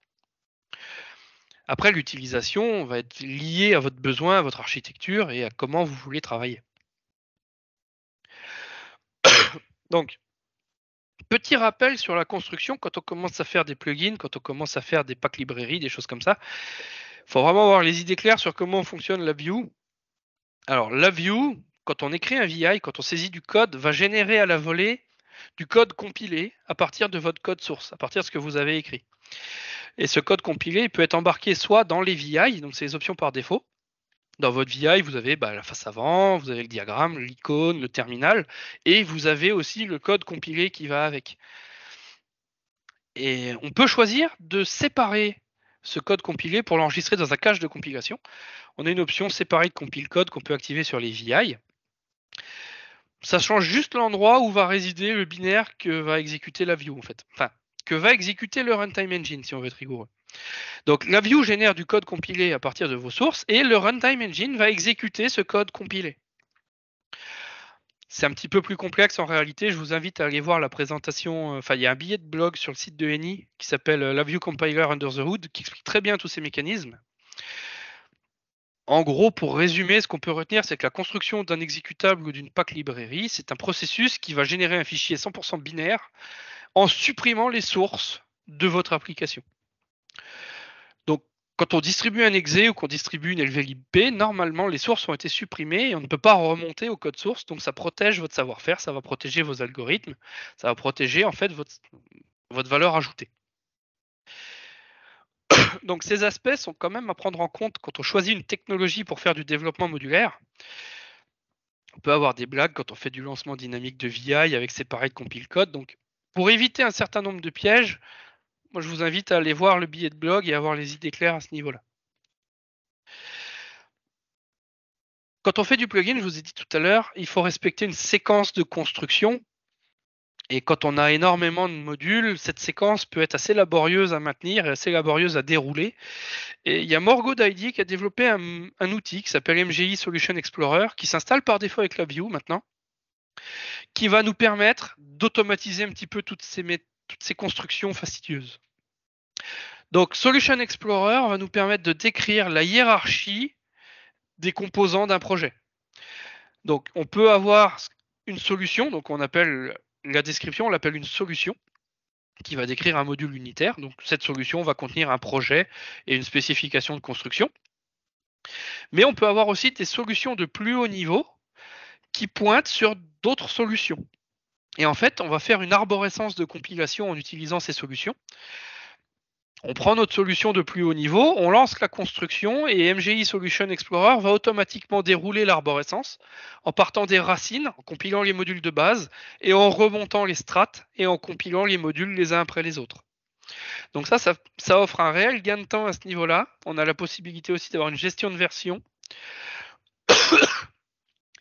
Après, l'utilisation va être liée à votre besoin, à votre architecture et à comment vous voulez travailler. Donc, petit rappel sur la construction, quand on commence à faire des plugins, quand on commence à faire des packs librairies, des choses comme ça, faut vraiment avoir les idées claires sur comment fonctionne la view. Alors, la view, quand on écrit un VI, quand on saisit du code, va générer à la volée du code compilé à partir de votre code source, à partir de ce que vous avez écrit. Et ce code compilé peut être embarqué soit dans les VI, donc c'est les options par défaut. Dans votre VI, vous avez bah, la face avant, vous avez le diagramme, l'icône, le terminal, et vous avez aussi le code compilé qui va avec. Et on peut choisir de séparer ce code compilé pour l'enregistrer dans un cache de compilation. On a une option séparée de compile code qu'on peut activer sur les VI ça change juste l'endroit où va résider le binaire que va exécuter la view en fait. Enfin, que va exécuter le runtime engine si on veut être rigoureux. Donc la view génère du code compilé à partir de vos sources et le runtime engine va exécuter ce code compilé. C'est un petit peu plus complexe en réalité. Je vous invite à aller voir la présentation. Euh, enfin, il y a un billet de blog sur le site de ENI qui s'appelle euh, La View Compiler Under the Hood qui explique très bien tous ces mécanismes. En gros, pour résumer, ce qu'on peut retenir, c'est que la construction d'un exécutable ou d'une pack librairie, c'est un processus qui va générer un fichier 100% binaire en supprimant les sources de votre application. Donc, quand on distribue un exe ou qu'on distribue une B, normalement, les sources ont été supprimées et on ne peut pas remonter au code source. Donc, ça protège votre savoir-faire, ça va protéger vos algorithmes, ça va protéger en fait votre valeur ajoutée. Donc ces aspects sont quand même à prendre en compte quand on choisit une technologie pour faire du développement modulaire. On peut avoir des blagues quand on fait du lancement dynamique de VI avec séparé de compile code. Donc pour éviter un certain nombre de pièges, moi je vous invite à aller voir le billet de blog et avoir les idées claires à ce niveau-là. Quand on fait du plugin, je vous ai dit tout à l'heure, il faut respecter une séquence de construction et quand on a énormément de modules, cette séquence peut être assez laborieuse à maintenir et assez laborieuse à dérouler. Et il y a Morgo Daidi qui a développé un, outil qui s'appelle MGI Solution Explorer, qui s'installe par défaut avec la View maintenant, qui va nous permettre d'automatiser un petit peu toutes ces, toutes ces constructions fastidieuses. Donc Solution Explorer va nous permettre de décrire la hiérarchie des composants d'un projet. Donc on peut avoir une solution, donc on appelle la description, on l'appelle une solution qui va décrire un module unitaire. Donc cette solution va contenir un projet et une spécification de construction. Mais on peut avoir aussi des solutions de plus haut niveau qui pointent sur d'autres solutions. Et en fait, on va faire une arborescence de compilation en utilisant ces solutions. On prend notre solution de plus haut niveau, on lance la construction et MGI Solution Explorer va automatiquement dérouler l'arborescence en partant des racines, en compilant les modules de base et en remontant les strates et en compilant les modules les uns après les autres. Donc ça, ça, offre un réel gain de temps à ce niveau-là. On a la possibilité aussi d'avoir une gestion de version.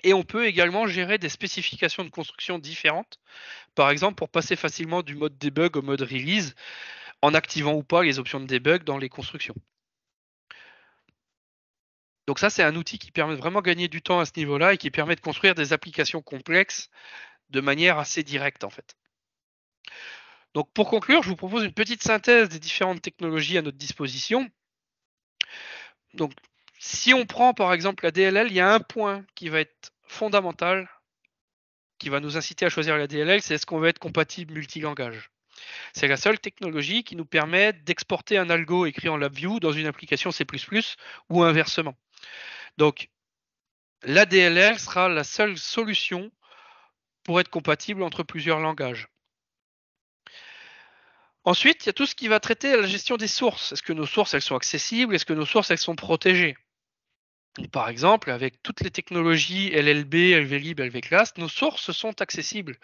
Et on peut également gérer des spécifications de construction différentes. Par exemple, pour passer facilement du mode debug au mode release, en activant ou pas les options de debug dans les constructions. Donc ça, c'est un outil qui permet de vraiment gagner du temps à ce niveau-là et qui permet de construire des applications complexes de manière assez directe en fait. Donc pour conclure, je vous propose une petite synthèse des différentes technologies à notre disposition. Donc si on prend par exemple la DLL, il y a un point qui va être fondamental, qui va nous inciter à choisir la DLL, c'est est-ce qu'on va être compatible multilangage. C'est la seule technologie qui nous permet d'exporter un algo écrit en LabVIEW dans une application C++ ou inversement. Donc, la sera la seule solution pour être compatible entre plusieurs langages. Ensuite, il y a tout ce qui va traiter la gestion des sources. Est-ce que nos sources, elles sont accessibles Est-ce que nos sources, elles sont protégées par exemple, avec toutes les technologies LLB, LVLib, LVClass, nos sources sont accessibles,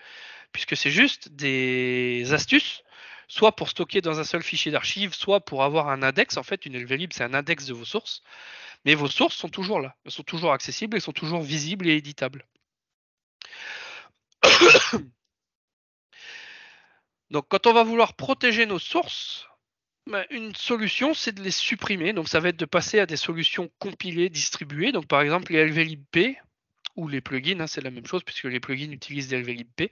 puisque c'est juste des astuces, soit pour stocker dans un seul fichier d'archive, soit pour avoir un index. En fait, une LVLib, c'est un index de vos sources, mais vos sources sont toujours là, elles sont toujours accessibles, elles sont toujours visibles et éditables. Donc, quand on va vouloir protéger nos sources, bah, une solution, c'est de les supprimer. Donc, ça va être de passer à des solutions compilées, distribuées. Donc, par exemple, les LVLibP ou les plugins, hein, c'est la même chose puisque les plugins utilisent des LVLibP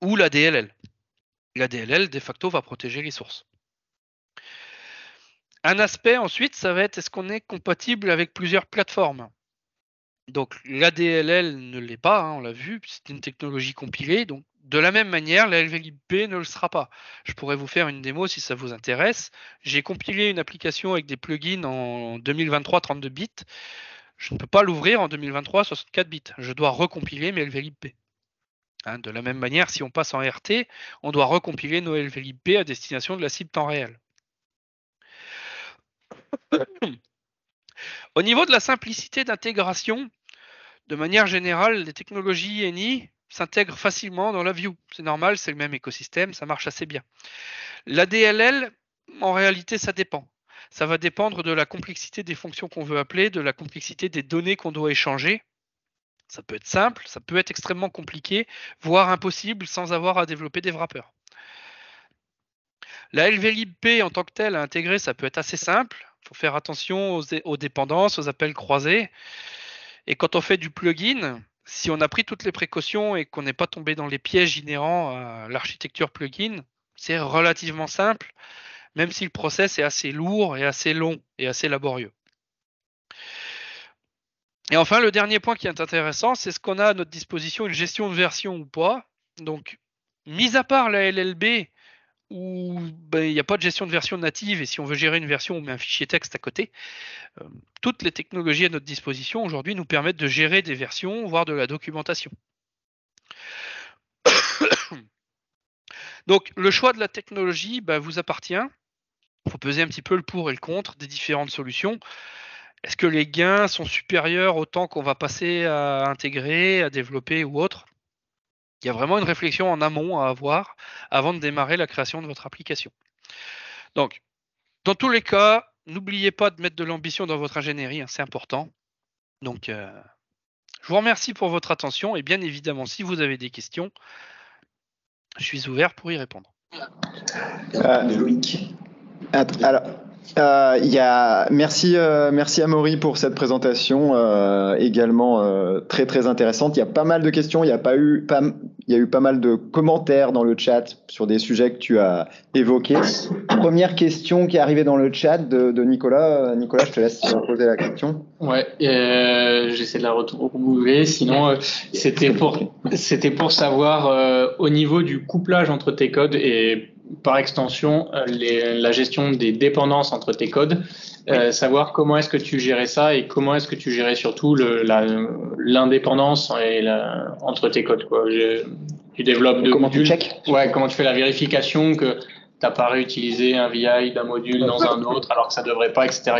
ou la DLL. La DLL, de facto, va protéger les sources. Un aspect ensuite, ça va être est-ce qu'on est compatible avec plusieurs plateformes Donc, la DLL ne l'est pas, hein, on l'a vu, c'est une technologie compilée, donc de la même manière, la LVLIB ne le sera pas. Je pourrais vous faire une démo si ça vous intéresse. J'ai compilé une application avec des plugins en 2023 32 bits. Je ne peux pas l'ouvrir en 2023 64 bits. Je dois recompiler mes LVLIB. Hein, de la même manière, si on passe en RT, on doit recompiler nos LVLIB à destination de la cible temps réel. Au niveau de la simplicité d'intégration, de manière générale, les technologies INI s'intègre facilement dans la view. C'est normal, c'est le même écosystème, ça marche assez bien. La DLL, en réalité, ça dépend. Ça va dépendre de la complexité des fonctions qu'on veut appeler, de la complexité des données qu'on doit échanger. Ça peut être simple, ça peut être extrêmement compliqué, voire impossible sans avoir à développer des wrappers. La LVLIP en tant que telle à intégrer, ça peut être assez simple. Il faut faire attention aux, dépendances, aux appels croisés. Et quand on fait du plugin, si on a pris toutes les précautions et qu'on n'est pas tombé dans les pièges inhérents à l'architecture plugin, c'est relativement simple, même si le process est assez lourd et assez long et assez laborieux. Et enfin, le dernier point qui est intéressant, c'est ce qu'on a à notre disposition, une gestion de version ou pas. Donc, mis à part la LLB où ben, il n'y a pas de gestion de version native et si on veut gérer une version, on met un fichier texte à côté. Euh, toutes les technologies à notre disposition aujourd'hui nous permettent de gérer des versions, voire de la documentation. Donc le choix de la technologie ben, vous appartient. Il faut peser un petit peu le pour et le contre des différentes solutions. Est-ce que les gains sont supérieurs au temps qu'on va passer à intégrer, à développer ou autre il y a vraiment une réflexion en amont à avoir avant de démarrer la création de votre application. Donc, dans tous les cas, n'oubliez pas de mettre de l'ambition dans votre ingénierie, hein, c'est important. Donc, euh, je vous remercie pour votre attention et bien évidemment, si vous avez des questions, je suis ouvert pour y répondre. Euh, alors, euh, y Merci, euh, merci à Maury pour cette présentation euh, également euh, très très intéressante. Il y a pas mal de questions, il y a pas eu pas, il y a eu pas mal de commentaires dans le chat sur des sujets que tu as évoqués. Première question qui est arrivée dans le chat de, Nicolas. Nicolas, je te laisse poser la question. Ouais, euh, j'essaie de la retrouver. Sinon, euh, c'était pour c'était pour savoir au niveau du couplage entre tes codes et par extension, euh, la gestion des dépendances entre tes codes, euh, savoir comment est-ce que tu gérais ça et comment est-ce que tu gérais surtout l'indépendance entre tes codes. Quoi. tu développes comment Tu ouais, comment tu fais la vérification que tu n'as pas réutilisé un VI d'un module dans un autre alors que ça ne devrait pas, etc.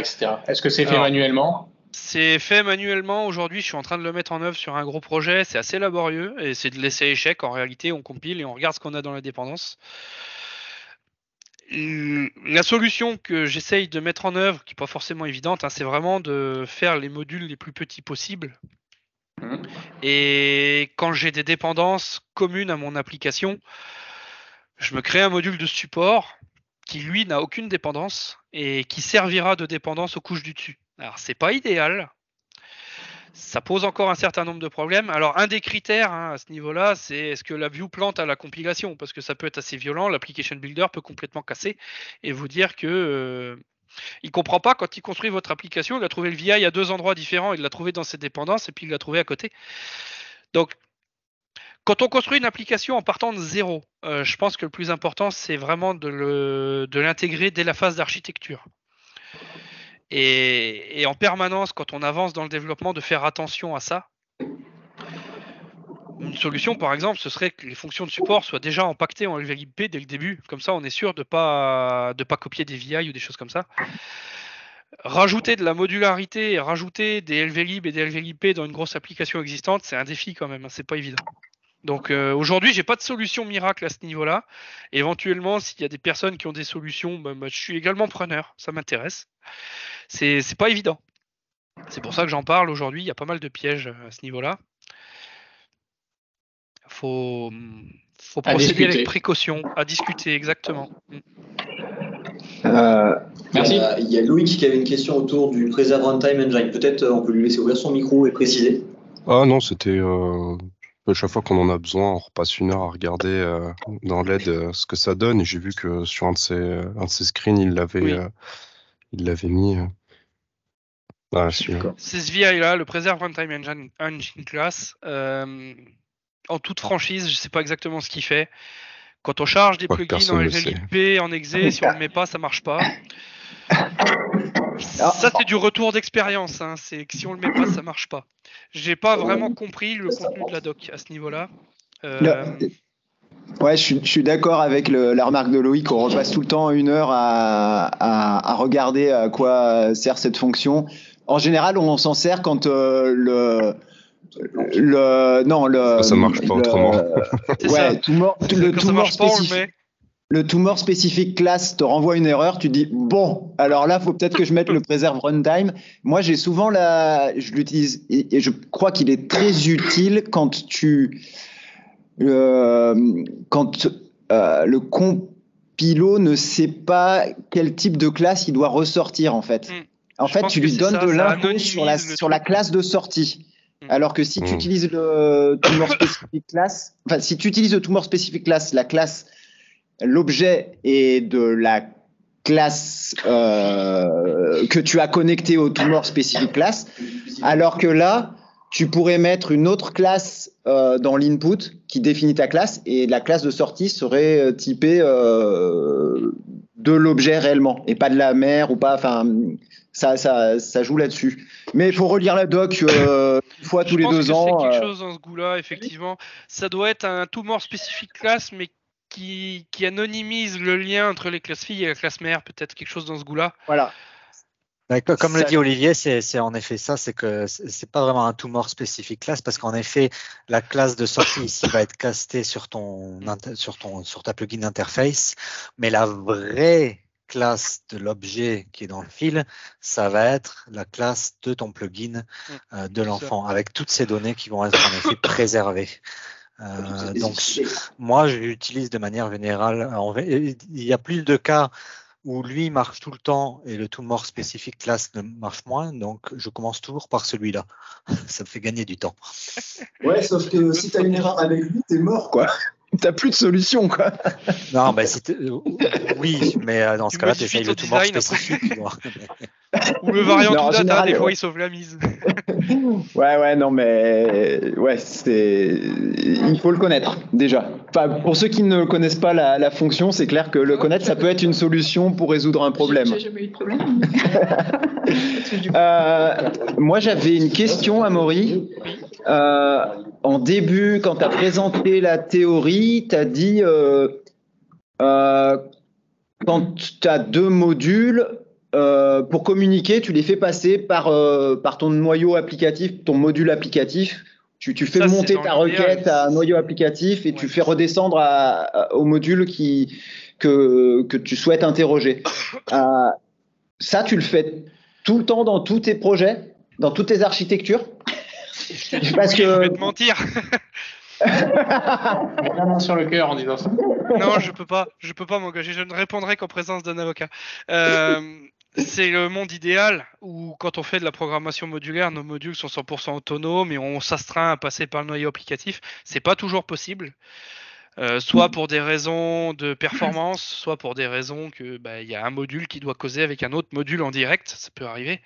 Est-ce que c'est fait manuellement c'est fait manuellement. Aujourd'hui, je suis en train de le mettre en œuvre sur un gros projet. C'est assez laborieux et c'est de l'essai échec. En réalité, on compile et on regarde ce qu'on a dans la dépendance. Hum, la solution que j'essaye de mettre en œuvre, qui n'est pas forcément évidente, hein, c'est vraiment de faire les modules les plus petits possibles. Mmh. Et quand j'ai des dépendances communes à mon application, je me crée un module de support qui, lui, n'a aucune dépendance et qui servira de dépendance aux couches du dessus. Alors, n'est pas idéal, ça pose encore un certain nombre de problèmes. Alors, un des critères hein, à ce niveau-là, c'est est-ce que la view plante à la compilation Parce que ça peut être assez violent. L'application builder peut complètement casser et vous dire que. Euh, il comprend pas quand il construit votre application, il a trouvé le VI à deux endroits différents, il l'a trouvé dans ses dépendances et puis il l'a trouvé à côté. Donc, quand on construit une application en partant de zéro, euh, je pense que le plus important, c'est vraiment de l'intégrer dès la phase d'architecture. Et, en permanence, quand on avance dans le développement, de faire attention à ça. Une solution, par exemple, ce serait que les fonctions de support soient déjà empaquetées en LVIP dès le début. Comme ça, on est sûr de ne pas, de pas copier des VI ou des choses comme ça. Rajouter de la modularité, rajouter des LVLib et des LVIP dans une grosse application existante, c'est un défi quand même, hein, c'est pas évident. Donc aujourd'hui, aujourd'hui, j'ai pas de solution miracle à ce niveau-là. Éventuellement, s'il y a des personnes qui ont des solutions, bah, bah, je suis également preneur, ça m'intéresse. C'est pas évident. C'est pour ça que j'en parle aujourd'hui. Il y a pas mal de pièges euh, à ce niveau-là. Faut, hmm, faut procéder avec précaution, à discuter exactement. Hmm. Euh, Merci. Il y, a, Louis qui avait une question autour du Preserve Runtime Engine. Peut-être euh, on peut lui laisser ouvrir son micro et préciser. Ah non, c'était chaque fois qu'on en a besoin, on repasse une heure à regarder euh, dans l'aide euh, ce que ça donne. Et j'ai vu que sur un de ces, euh, un de screens, il l'avait, il l'avait mis. C'est ce VI là, le Preserve Runtime Engine, Engine Class. en toute franchise, je sais pas exactement ce qu'il fait. Quand on charge des ouais, plugins en LLIP, en exe, si on ne le met pas, ça marche pas. ça, c'est du retour d'expérience. Hein. C'est que si on le met pas, ça marche pas. J'ai pas vraiment compris le contenu de la doc à ce niveau-là. Euh, euh, ouais, je suis, d'accord avec la remarque de Loïc. On repasse tout le temps une heure à, à, regarder à quoi sert cette fonction. En général, on s'en sert quand euh, le le non le ça, marche pas autrement ouais ça. tout mort tout, le tout le tumor spécifique classe te renvoie une erreur, tu dis bon, alors là, il faut peut-être que je mette le préserve runtime. Moi, j'ai souvent la, je l'utilise et je crois qu'il est très utile quand tu, euh, quand euh, le compilo ne sait pas quel type de classe il doit ressortir en fait. Hmm. En fait, tu lui donnes de l'info sur la sur la classe de sortie. Hmm. Alors que si tu hmm. utilises le tumor spécifique classe, enfin si tu utilises le tumor spécifique classe, la classe l'objet est de la classe euh, que tu as connecté au tumor spécifique classe, alors que là, tu pourrais mettre une autre classe euh, dans l'input qui définit ta classe et la classe de sortie serait euh, typée de l'objet réellement et pas de la mère ou pas. Enfin, ça, ça, joue là-dessus. Mais il faut relire la doc une fois tous les pense deux que ans. C'est quelque chose dans ce goût-là, effectivement. Ça doit être un tumor spécifique classe, mais qui, anonymise le lien entre les classes filles et la classe mère, peut-être quelque chose dans ce goût-là. Voilà. Bah, comme le dit Olivier, c'est en effet ça, c'est que c'est pas vraiment un tout mort spécifique classe, parce qu'en effet, la classe de sortie ici va être castée sur ton, mm. sur ton, sur ta plugin interface, mais la vraie classe de l'objet qui est dans le fil, ça va être la classe de ton plugin mm. euh, de l'enfant, avec toutes ces données qui vont être en effet préservées. Euh, donc, moi, j'utilise de manière générale. il y a plus de cas où lui marche tout le temps et le tout mort spécifique classe ne marche moins. Donc, je commence toujours par celui-là. Ça me fait gagner du temps. Ouais, sauf que si tu as une erreur avec lui, t'es mort, quoi. T'as plus de solution, quoi. Non, bah, c'était. Euh, oui, mais euh, dans ce cas-là, t'essayes le tout mort spécifique. Ou le variant tout data, hein, général, des euh, fois, il sauve la mise. ouais, ouais, non, mais ouais, c'est. Il faut le connaître, déjà. Enfin, pour ceux qui ne connaissent pas la, fonction, c'est clair que le connaître, ça peut être une solution pour résoudre un problème. J'ai jamais eu de problème. moi, j'avais une question à Maury. Euh, en début, quand tu as présenté la théorie, tu as dit euh, euh, quand tu as deux modules, euh, pour communiquer, tu les fais passer par, ton noyau applicatif, ton module applicatif. Tu, fais monter ta requête à un noyau applicatif et tu fais redescendre au module qui, que tu souhaites interroger. ça, tu le fais tout le temps dans tous tes projets, dans toutes tes architectures parce que... Je vais te mentir. sur le cœur en disant ça. Non, je peux pas, je peux pas m'engager. Je ne répondrai qu'en présence d'un avocat. Euh, c'est le monde idéal où, quand on fait de la programmation modulaire, nos modules sont 100% autonomes et on s'astreint à passer par le noyau applicatif. C'est pas toujours possible. Euh, soit pour des raisons de performance, soit pour des raisons que bah, il y a un module qui doit causer avec un autre module en direct, ça peut arriver.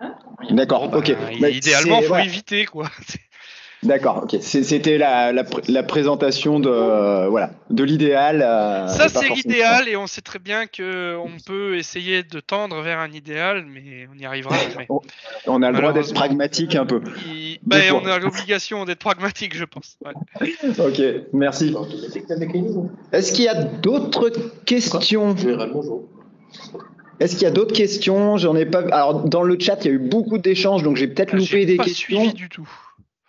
Hein D'accord, ok. Euh, bah, idéalement, il faut éviter, quoi. D'accord, ok. C'était la, présentation de voilà de l'idéal. Euh, ça c'est l'idéal et on sait très bien que on peut essayer de tendre vers un idéal, mais on n'y arrivera jamais. on a le droit d'être pragmatique un peu. Ben, on a l'obligation d'être pragmatique, je pense. ok, merci. Est-ce qu'il y a d'autres questions est-ce qu'il y a d'autres questions J'en ai pas. Alors dans le chat, il y a eu beaucoup d'échanges, donc j'ai peut-être ah, loupé des pas questions. Suivi du tout.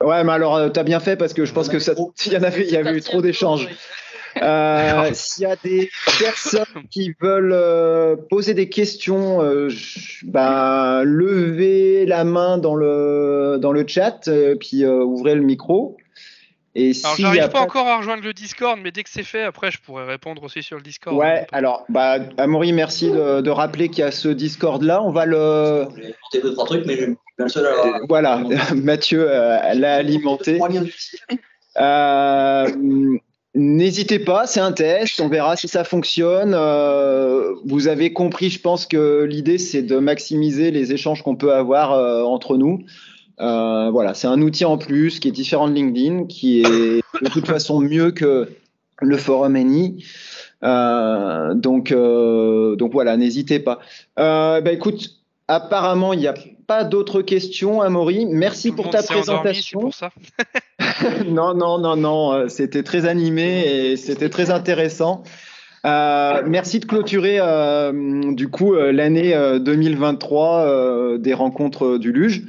Ouais, mais alors euh, tu as bien fait parce que je pense que ça, il y en avait, il y avait eu trop d'échanges. Euh, S'il y a des personnes qui veulent euh, poser des questions, euh, bah, levez la main dans le, dans le chat, puis ouvrez le micro. Et alors, j'arrive pas, encore à rejoindre le Discord, mais dès que c'est fait, après, je pourrais répondre aussi sur le Discord. Ouais, alors, bah, Amaury, merci de, rappeler qu'il y a ce Discord-là. On va le. J'ai deux, trois trucs, mais seul Voilà, Mathieu euh, l'a alimenté. Euh, n'hésitez pas, c'est un test, on verra si ça fonctionne. Euh, vous avez compris, je pense que l'idée, c'est de maximiser les échanges qu'on peut avoir entre nous. Euh, voilà, c'est un outil en plus qui est différent de LinkedIn, qui est de toute façon mieux que le forum Any. Euh, euh, donc, voilà, n'hésitez pas. Bah, écoute, apparemment, il n'y a pas d'autres questions, Amaury. Merci pour ta présentation. non, non, non, non, c'était très animé et c'était très intéressant. merci de clôturer du coup l'année 2023 des rencontres du Luge.